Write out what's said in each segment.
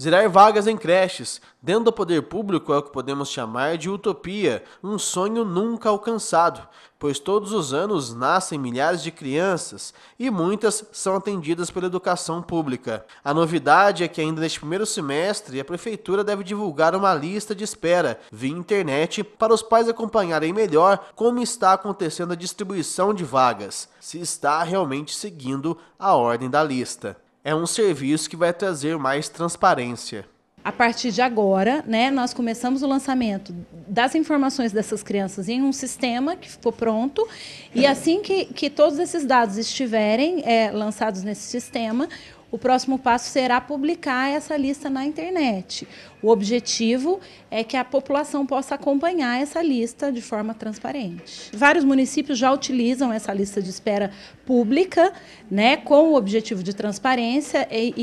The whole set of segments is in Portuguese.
Zerar vagas em creches, dentro do poder público, é o que podemos chamar de utopia, um sonho nunca alcançado, pois todos os anos nascem milhares de crianças e muitas são atendidas pela educação pública. A novidade é que ainda neste primeiro semestre a prefeitura deve divulgar uma lista de espera via internet para os pais acompanharem melhor como está acontecendo a distribuição de vagas, se está realmente seguindo a ordem da lista é um serviço que vai trazer mais transparência. A partir de agora, né, nós começamos o lançamento das informações dessas crianças em um sistema que ficou pronto. E assim que, que todos esses dados estiverem é, lançados nesse sistema, o próximo passo será publicar essa lista na internet. O objetivo é que a população possa acompanhar essa lista de forma transparente. Vários municípios já utilizam essa lista de espera pública, né, com o objetivo de transparência, e,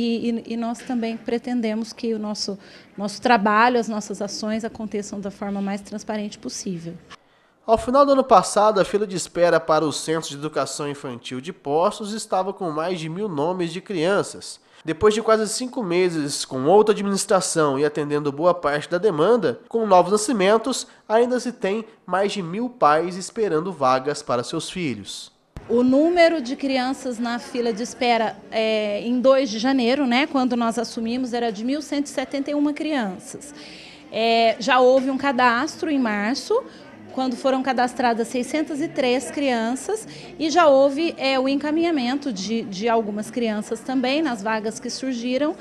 e, e nós também pretendemos que o nosso, nosso trabalho, as nossas ações aconteçam da forma mais transparente possível. Ao final do ano passado, a fila de espera para o Centro de Educação Infantil de Poços estava com mais de mil nomes de crianças. Depois de quase cinco meses com outra administração e atendendo boa parte da demanda, com novos nascimentos, ainda se tem mais de mil pais esperando vagas para seus filhos. O número de crianças na fila de espera é, em 2 de janeiro, né, quando nós assumimos, era de 1.171 crianças. É, já houve um cadastro em março, quando foram cadastradas 603 crianças e já houve é, o encaminhamento de, de algumas crianças também nas vagas que surgiram.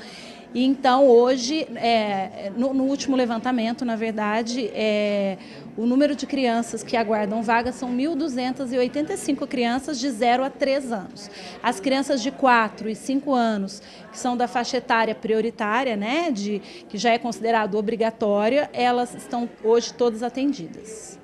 E então, hoje, é, no, no, último levantamento, na verdade, é, o número de crianças que aguardam vaga são 1.285 crianças de 0 a 3 anos. As crianças de 4 e 5 anos, que são da faixa etária prioritária, né, de, que já é considerado obrigatória, elas estão hoje todas atendidas.